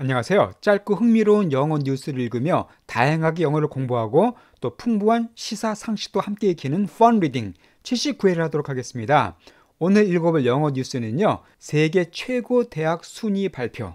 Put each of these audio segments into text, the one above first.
안녕하세요. 짧고 흥미로운 영어 뉴스를 읽으며 다양하게 영어를 공부하고 또 풍부한 시사 상식도 함께 익히는 펀 리딩 79회를 하도록 하겠습니다. 오늘 읽어볼 영어 뉴스는요. 세계 최고 대학 순위 발표.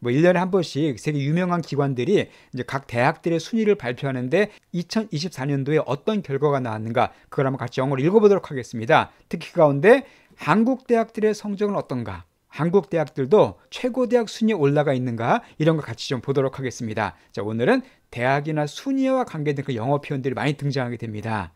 뭐 1년에 한 번씩 세계 유명한 기관들이 이제 각 대학들의 순위를 발표하는데 2024년도에 어떤 결과가 나왔는가 그걸 한번 같이 영어로 읽어보도록 하겠습니다. 특히 가운데 한국 대학들의 성적은 어떤가 한국 대학들도 최고 대학 순위에 올라가 있는가 이런 거 같이 좀 보도록 하겠습니다. 자, 오늘은 대학이나 순위와 관계된 그 영어 표현들이 많이 등장하게 됩니다.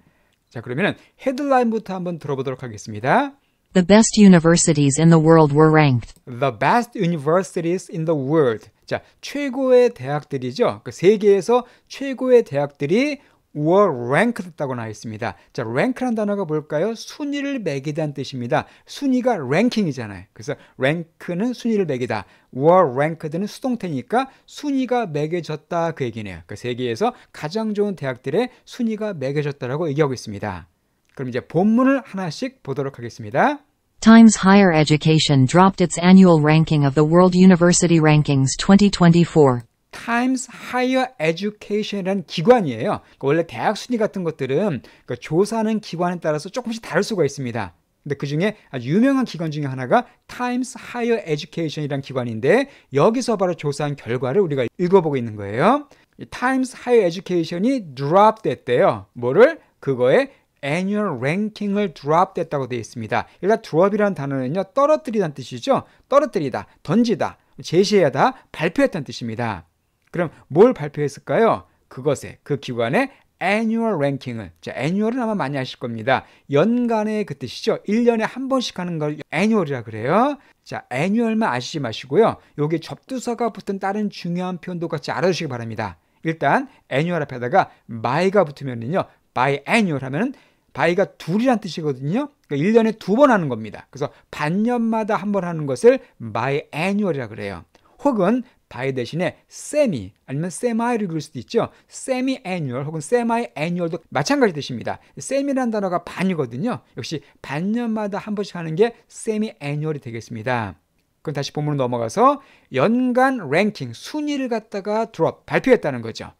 자, 그러면은 헤드라인부터 한번 들어보도록 하겠습니다. The best universities in the world were ranked. The best universities in the world. 자, 최고의 대학들이죠. 그 세계에서 최고의 대학들이 were ranked다고 나와 있습니다. 자, rank란 단어가 뭘까요? 순위를 매기다는 뜻입니다. 순위가 ranking이잖아요. 그래서 rank는 순위를 매기다. were ranked는 수동태니까 순위가 매겨졌다 그 얘기네요. 그 세계에서 가장 좋은 대학들의 순위가 매겨졌다라고 얘기하고 있습니다. 그럼 이제 본문을 하나씩 보도록 하겠습니다. Times Higher Education dropped its annual ranking of the World University Rankings 2024. Times Higher Education이라는 기관이에요. 그러니까 원래 대학 순위 같은 것들은 그러니까 조사하는 기관에 따라서 조금씩 다를 수가 있습니다. 근데 그 중에 아주 유명한 기관 중에 하나가 Times Higher Education이라는 기관인데 여기서 바로 조사한 결과를 우리가 읽어보고 있는 거예요. 이 Times Higher Education이 드랍됐대요. 뭐를? 그거에 annual ranking을 드랍됐다고 되어 있습니다. 일단 드랍이라는 단어는요. 떨어뜨리다는 뜻이죠. 떨어뜨리다, 던지다, 제시해야다 발표했다는 뜻입니다. 그럼 뭘 발표했을까요? 그것에 그 기관의 annual ranking을 자, annual은 아마 많이 아실 겁니다. 연간의 그 뜻이죠. 1년에 한 번씩 하는 걸 annual이라 그래요. 자, annual만 아시지 마시고요. 여기 접두사가 붙은 다른 중요한 표현도 같이 알아주시기 바랍니다. 일단 annual 앞에다가 by가 붙으면은요. biannual 하면은 by가 둘이란 뜻이거든요. 그러니까 1년에 두 번 하는 겁니다. 그래서 반년마다 한 번 하는 것을 biannual이라 그래요. 혹은 바이 대신에 semi 아니면 semi를 그릴 수도 있죠. semi annual 혹은 semi annual도 마찬가지 뜻입니다. semi라는 단어가 반이거든요. 역시 반년마다 한 번씩 하는 게 semi annual이 되겠습니다. 그럼 다시 본문으로 넘어가서 연간 랭킹 순위를 갖다가 드롭 발표했다는 거죠.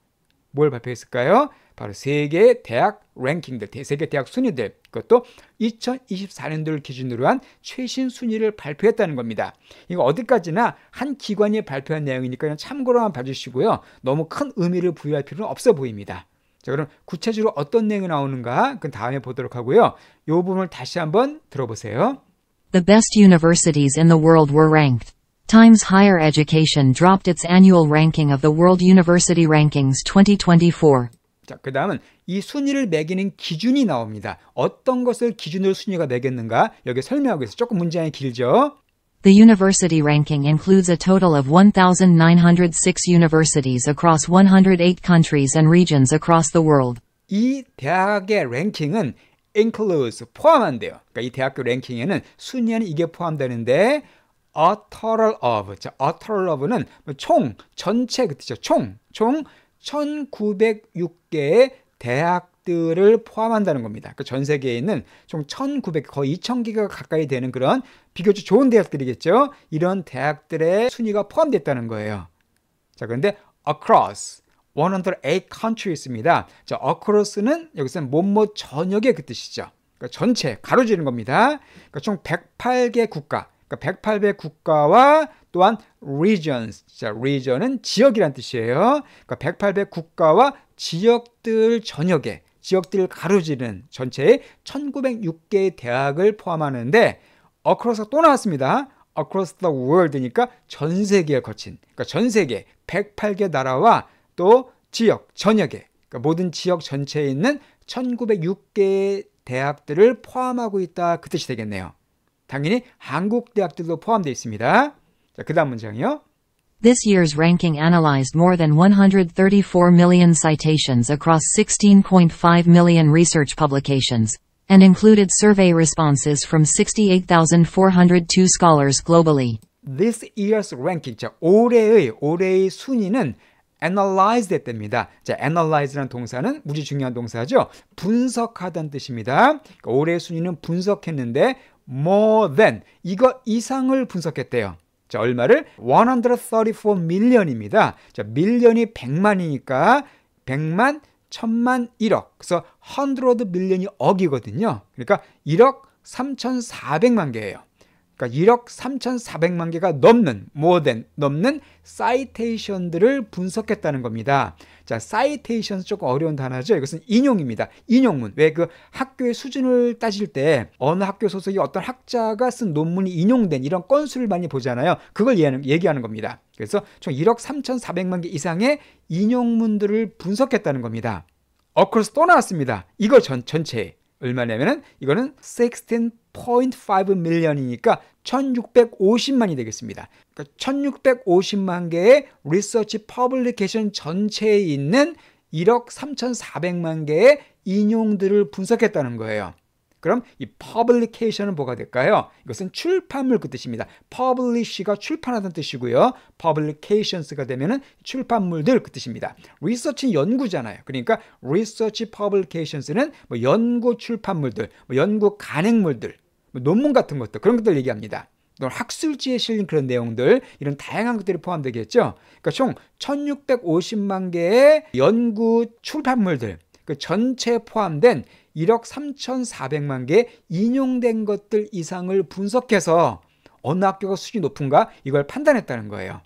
뭘 발표했을까요? 바로 세계 대학 랭킹들, 세계 대학 순위들, 그것도 2024년도를 기준으로 한 최신 순위를 발표했다는 겁니다. 이거 어디까지나 한 기관이 발표한 내용이니까 참고로만 봐주시고요. 너무 큰 의미를 부여할 필요는 없어 보입니다. 자, 그럼 구체적으로 어떤 내용이 나오는가 그 다음에 보도록 하고요. 이 부분을 다시 한번 들어보세요. The best universities in the world were ranked. Times Higher Education dropped its annual ranking of the World University Rankings 2024. 자, 이 순위를 매기는 기준이 나옵니다. 어떤 것을 기준으로 순위가 매겼는가 여기 설명하고 있어요. 조금 문장이 길죠? The university ranking includes a total of 1,906 universities across 108 countries and regions across the world. 이 대학의 랭킹은 includes 포함한대요. 그러니까 이 대학교 랭킹에는 이게 포함되는데 어터럴 of. 자, 어터럴 of는 총 전체 그 뜻이죠. 총, 총 1906개의 대학들을 포함한다는 겁니다. 그전 세계에 있는 총 1900, 거의 2000개가 가까이 되는 그런 비교적 좋은 대학들이겠죠. 이런 대학들의 순위가 포함됐다는 거예요. 자, 그런데 across 108 countries입니다. 자, across는 여기서는 뭐뭐 뭐 전역의 그 뜻이죠. 그러니까 전체 가로지는 겁니다. 그러니까 총 108개 국가, 그러니까 108배 국가와 또한 regions, 자, region은 지역이란 뜻이에요. 그러니까 108배 국가와 지역들 전역에 지역들을 가로지르는 전체의 1906개의 대학을 포함하는데 across 또 나왔습니다. across the world니까 전 세계에 거친 그러니까 전 세계 108개 나라와 또 지역 전역에 그러니까 모든 지역 전체에 있는 1906개의 대학들을 포함하고 있다 그 뜻이 되겠네요. 당연히 한국 대학들도 포함되어 있습니다. 자, 그 다음 문장이요. This year's ranking analyzed more than 134 million citations across 16.5 million research publications and included survey responses from 68,402 scholars globally. This year's ranking, 자, 올해의, 올해의 순위는 analyze 됐답니다. 자, analyze라는 동사는 무지 중요한 동사죠. 분석하다는 뜻입니다. 그러니까 올해의 순위는 분석했는데 more than 이거 이상을 분석했대요. 자, 얼마를 134 밀리언입니다. 자, 밀리언이 100만이니까 100만, 1000만, 1억. 그래서 100 밀리언이 억이거든요. 그러니까 1억 3,400만 개예요. 그러니까 1억 3,400만 개가 넘는 모어 넘는 사이테이션들을 분석했다는 겁니다. 자, 사이테이션은 조금 어려운 단어죠. 이것은 인용입니다. 인용문. 왜 그 학교의 수준을 따질 때 어느 학교 소속이 어떤 학자가 쓴 논문이 인용된 이런 건수를 많이 보잖아요. 그걸 얘기하는 겁니다. 그래서 총 1억 3,400만 개 이상의 인용문들을 분석했다는 겁니다. 어크로스 또 나왔습니다. 이거 전, 전체 얼마냐면은 이거는 16.5 밀리언이니까 1650만이 되겠습니다. 그러니까 1650만 개의 리서치 퍼블리케이션 전체에 있는 1억 3400만 개의 인용들을 분석했다는 거예요. 그럼 이 publication은 뭐가 될까요? 이것은 출판물 그 뜻입니다. publish가 출판하다는 뜻이고요. publications가 되면은 출판물들 그 뜻입니다. research 연구잖아요. 그러니까 research publications는 뭐 연구 출판물들, 뭐 연구 간행물들, 뭐 논문 같은 것들 그런 것들 얘기합니다. 또 학술지에 실린 그런 내용들 이런 다양한 것들이 포함되겠죠. 그러니까 총 1650만 개의 연구 출판물들 그 전체에 포함된 1억 3,400만 개 인용된 것들 이상을 분석해서 어느 학교가 수준이 높은가 이걸 판단했다는 거예요.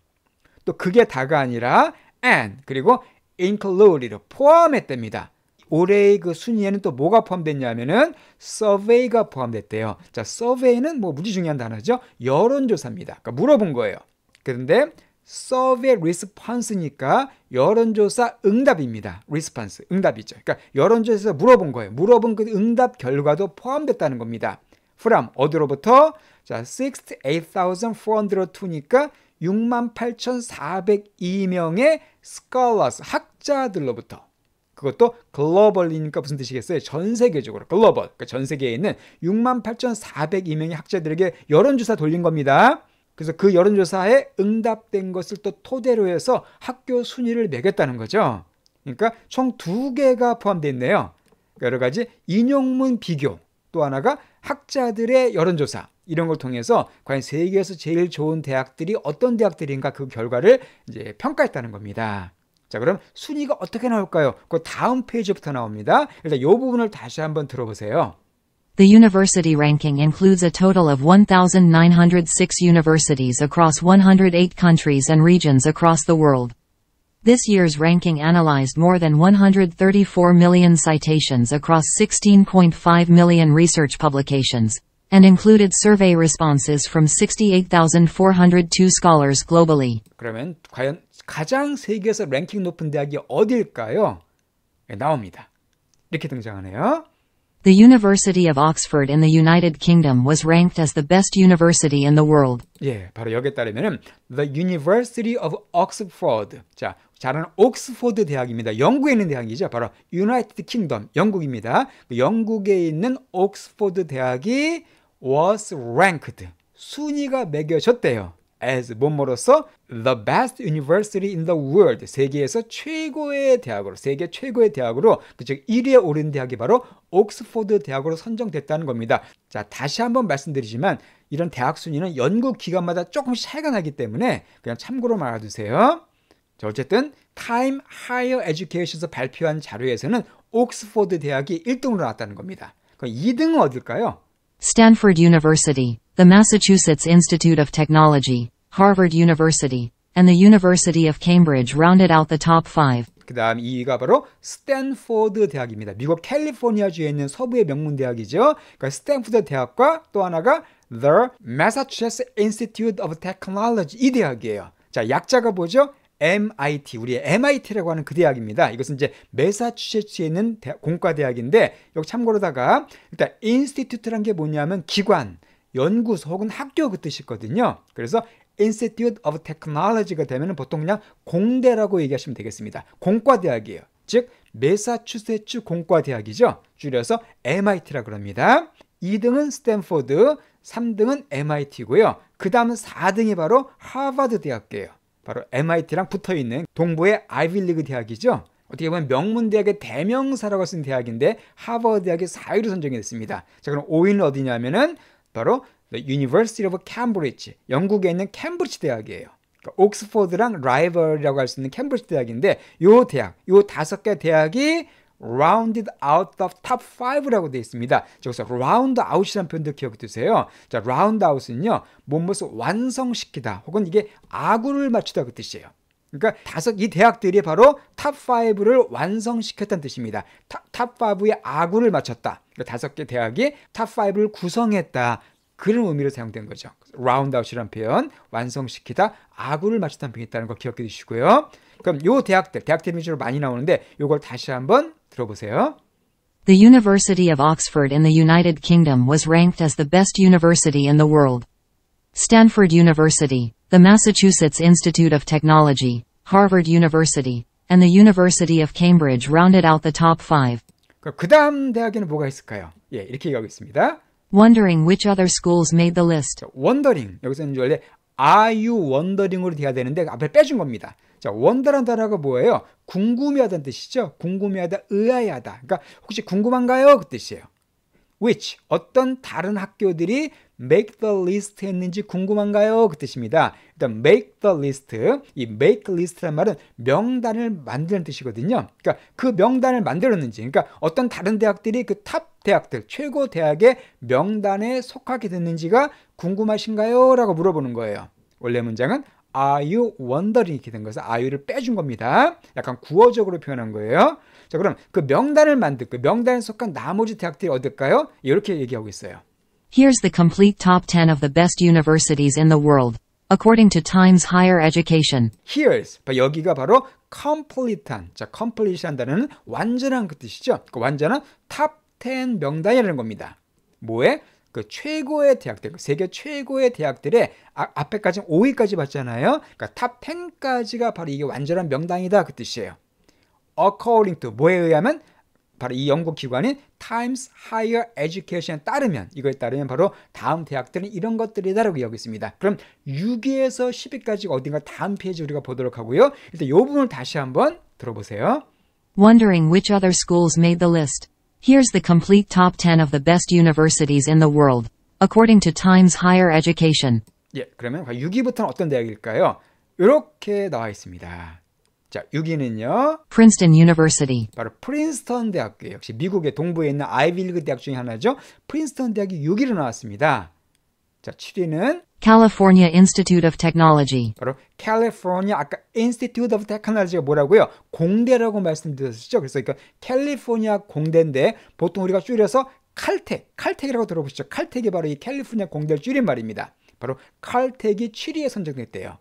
또 그게 다가 아니라 and 그리고 include를 포함했답니다. 올해의 그 순위에는 또 뭐가 포함됐냐면은 survey가 포함됐대요. 자, survey는 뭐 무지 중요한 단어죠. 여론조사입니다. 그러니까 물어본 거예요. 그런데 서베 리스판스니까 여론조사 응답입니다. 리스판스 응답이죠. 그러니까 여론조사에서 물어본 거예요. 물어본 그 응답 결과도 포함됐다는 겁니다. from 어디로부터 자 68,402니까 68,402명의 scholars 학자들로부터 그것도 글로벌이니까 무슨 뜻이겠어요? 전 세계적으로 글로벌 그러니까 전 세계에 있는 68,402명의 학자들에게 여론조사 돌린 겁니다. 그래서 그 여론조사에 응답된 것을 또 토대로 해서 학교 순위를 매겼다는 거죠. 그러니까 총 두 개가 포함되어 있네요. 그러니까 여러 가지 인용문 비교, 또 하나가 학자들의 여론조사 이런 걸 통해서 과연 세계에서 제일 좋은 대학들이 어떤 대학들인가 그 결과를 이제 평가했다는 겁니다. 자, 그럼 순위가 어떻게 나올까요? 그 다음 페이지부터 나옵니다. 일단 이 부분을 다시 한번 들어보세요. The university ranking includes a total of 1,906 universities across 108 countries and regions across the world. This year's ranking analyzed more than 134 million citations across 16.5 million research publications, and included survey responses from 68,402 scholars globally. 그러면 과연 가장 세계에서 랭킹 높은 대학이 어디일까요? 나옵니다. 이렇게 등장하네요. The University of Oxford in the United Kingdom was ranked as the best university in the world. 예, 바로 여기에 따르면은 The University of Oxford. 자, 잘하는 옥스포드 대학입니다. 영국에 있는 대학이죠. 바로 United Kingdom, 영국입니다. 영국에 있는 옥스포드 대학이 was ranked 순위가 매겨졌대요. as 뭐으로서 the best university in the world 세계에서 최고의 대학으로 세계 최고의 대학으로 그 즉 1위에 오른 대학이 바로 옥스퍼드 대학으로 선정됐다는 겁니다. 자 다시 한번 말씀드리지만 이런 대학 순위는 연구 기간마다 조금씩 차이가 나기 때문에 그냥 참고로 말아두세요. 자 어쨌든 타임 하이어 에듀케이션에서 발표한 자료에서는 옥스퍼드 대학이 1등으로 나왔다는 겁니다. 그럼 2등은 어딜까요? 스탠퍼드 유니버시티 the Massachusetts Institute of Technology, Harvard University, and the University of Cambridge rounded out the top five. 그 다음 2위가 바로 스탠포드 대학입니다. 미국 캘리포니아주에 있는 서부의 명문 대학이죠. 그러니까 스탠포드 대학과 또 하나가 The Massachusetts Institute of Technology 이 대학이에요. 자, 약자가 뭐죠? MIT, 우리의 MIT라고 하는 그 대학입니다. 이것은 이제 메사추세츠에 있는 공과대학인데, 여기 참고로다가 일단 인스티튜트란 게 뭐냐면 기관, 연구소 혹은 학교 그 뜻이거든요. 그래서 Institute of Technology가 되면 보통 그냥 공대라고 얘기하시면 되겠습니다. 공과대학이에요. 즉 메사추세츠 공과대학이죠. 줄여서 MIT라 그럽니다. 2등은 스탠포드, 3등은 MIT고요. 그 다음 4등이 바로 하버드 대학교예요. 바로 MIT랑 붙어있는 동부의 아이빌리그 대학이죠. 어떻게 보면 명문대학의 대명사라고 쓴 대학인데 하버드대학의 4위로 선정이 됐습니다. 자 그럼 5위는 어디냐면은 바로 The University of Cambridge, 영국에 있는 캠브리지 대학이에요. 그러니까 옥스퍼드랑 라이벌이라고 할 수 있는 캠브리지 대학인데 요 대학, 요 다섯 개 대학이 rounded out of top 5라고 되어 있습니다. 저기서 round out이라는 표현도 기억해 두세요. 자, round out은요. 무엇을 완성시키다 혹은 이게 아구를 맞추다 그 뜻이에요. 그러니까 다섯 이 대학들이 바로 탑5를 완성시켰다는 뜻입니다. 탑5의 아구를 맞췄다. 그러니까 다섯 개 대학이 탑5를 구성했다. 그런 의미로 사용된 거죠. 라운드아웃이라는 표현, 완성시키다, 아구를 맞췄다는 표현이 있다는 걸 기억해 주시고요. 그럼 요 대학들, 대학들 위주로 많이 나오는데 요걸 다시 한번 들어보세요. The University of Oxford in the United Kingdom was ranked as the best university in the world. Stanford University, the Massachusetts Institute of Technology, Harvard University, and the University of Cambridge rounded out the top five. 그 다음 대학에는 뭐가 있을까요? 예, 이렇게 얘기하고 있습니다. Wondering which other schools made the list. 자, wondering 여기서는 원래 are you wondering으로 돼야 되는데 앞에 빼준 겁니다. 자, wonder란 단어가 뭐예요? 궁금해하다는 뜻이죠. 궁금해하다, 의아해하다. 그러니까 혹시 궁금한가요? 그 뜻이에요. which 어떤 다른 학교들이 make the list 했는지 궁금한가요? 그 뜻입니다. 일단 make the list 이 make list란 말은 명단을 만드는 뜻이거든요. 그러니까 그 명단을 만들었는지 그러니까 어떤 다른 대학들이 그 탑 대학들 최고 대학의 명단에 속하게 됐는지가 궁금하신가요? 라고 물어보는 거예요. 원래 문장은 아유 원더링이렇게 된 것은 아유를 빼준 겁니다. 약간 구어적으로 표현한 거예요. 자 그럼 그 명단을 만들 그 명단에 속한 나머지 대학들이 어떨까요? 이렇게 얘기하고 있어요. Here's the complete top 10 of the best universities in the world. According to Times Higher Education. Here's 여기가 바로 complete한 자 complete한 다는 완전한 그 뜻이죠. 그 완전한 탑10 명단이라는 겁니다. 뭐에 그 최고의 대학들, 그 세계 최고의 대학들의 아, 앞에까지 5위까지 봤잖아요. 그러니까 탑 10까지가 바로 이게 완전한 명당이다 그 뜻이에요. According to 뭐에 의하면 바로 이 연구 기관인 Times Higher Education에 따르면 이거에 따르면 바로 다음 대학들은 이런 것들이다라고 여기 있습니다. 그럼 6위에서 10위까지 어딘가 다음 페이지 우리가 보도록 하고요. 일단 이 부분을 다시 한번 들어보세요. Wondering which other schools made the list. Here's the complete top 10 of the best universities in the world, according to Times Higher Education. 예, 그러면 6위부터는 어떤 대학일까요? 이렇게 나와 있습니다. 자, 6위는요. Princeton University. 바로 프린스턴 대학교 역시 미국의 동부에 있는 아이비리그 대학 중에 하나죠. 프린스턴 대학이 6위로 나왔습니다. 자, 7위는 California Institute of Technology. 바로 캘리포니아 아까 Institute of Technology가 뭐라고요? 공대라고 말씀드렸었죠. 그래서 그러 캘리포니아 공대인데 보통 우리가 줄여서 칼텍, 칼텍이라고 들어보시죠. 칼텍이 바로 이 캘리포니아 공대를 줄인 말입니다. 바로 칼텍이 7위에 선정됐대요.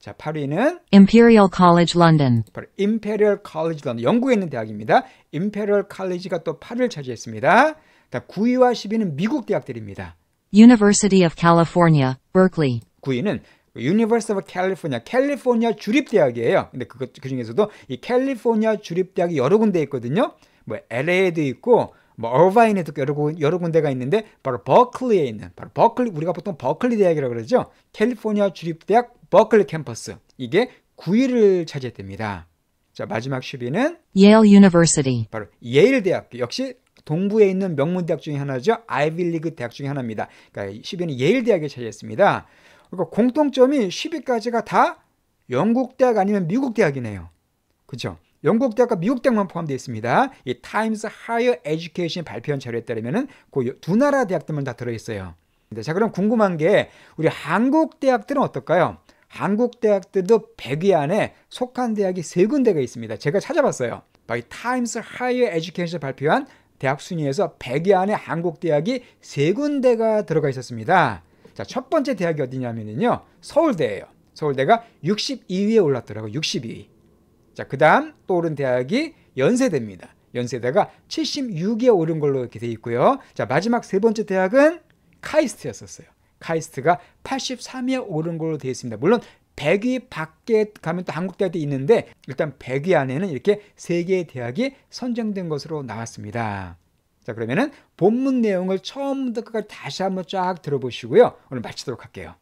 자, 8위는 Imperial College London. 바로 Imperial College London, 영국에 있는 대학입니다. Imperial College가 또 8위를 차지했습니다. 자, 9위와 10위는 미국 대학들입니다. University of California, Berkeley. 9위는 University of California, 캘리포니아 주립대학이에요. 근데 그것 그 중에서도 이 캘리포니아 주립대학이 여러 군데 있거든요. 뭐 LA에도 있고 뭐 어바인에도 여러, 여러 군데가 있는데 바로 버클리에 있는 바로 버클리 우리가 보통 버클리 대학이라고 그러죠. 캘리포니아 주립대학 버클리 캠퍼스 이게 9위를 차지했답니다. 자 마지막 10위는 Yale University 바로 예일 대학교 역시 동부에 있는 명문 대학 중에 하나죠. 아이비리그 대학 중에 하나입니다. 그러니까 10위는 예일 대학에 차지했습니다. 그러니까 공통점이 10위까지가 다 영국 대학 아니면 미국 대학이네요. 그렇죠? 영국 대학과 미국 대학만 포함되어 있습니다. 이 타임스 하이어 에듀케이션 발표한 자료에 따르면그두 나라 대학들만 다 들어 있어요. 네, 자, 그럼 궁금한 게 우리 한국 대학들은 어떨까요? 한국 대학들도 100위 안에 속한 대학이 세 군데가 있습니다. 제가 찾아봤어요. 바이 타임스 하이어 에듀케이션 발표한 대학 순위에서 100위 안에 한국 대학이 세 군데가 들어가 있었습니다. 자, 첫 번째 대학이 어디냐면요. 서울대예요. 서울대가 62위에 올랐더라고요. 62위. 자, 그다음 또 오른 대학이 연세대입니다. 연세대가 76위에 오른 걸로 이렇게 돼 있고요. 자, 마지막 세 번째 대학은 카이스트였었어요. 카이스트가 83위에 오른 걸로 되어 있습니다. 물론 100위 밖에 가면 또 한국 대학도 있는데 일단 100위 안에는 이렇게 세 개의 대학이 선정된 것으로 나왔습니다. 자 그러면은 본문 내용을 처음부터 끝까지 다시 한번 쫙 들어보시고요. 오늘 마치도록 할게요.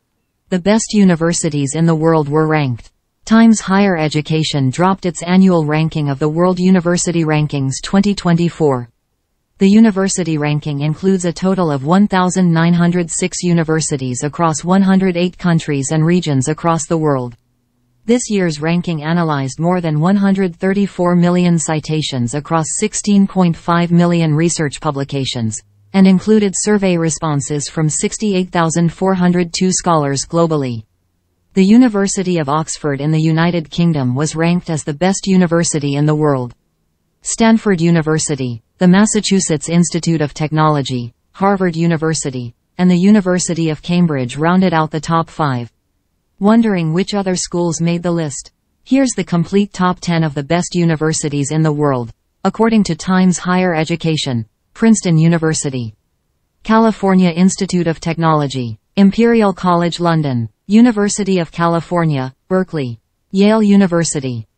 The best universities in the world were ranked. Times Higher Education dropped its annual ranking of the World University Rankings 2024. The university ranking includes a total of 1,906 universities across 108 countries and regions across the world. This year's ranking analyzed more than 134 million citations across 16.5 million research publications, and included survey responses from 68,402 scholars globally. The University of Oxford in the United Kingdom was ranked as the best university in the world. Stanford University, the Massachusetts Institute of Technology, Harvard University, and the University of Cambridge rounded out the top five. Wondering which other schools made the list? Here's the complete top 10 of the best universities in the world, according to Times Higher Education, Princeton University, California Institute of Technology, Imperial College London, University of California, Berkeley, Yale University,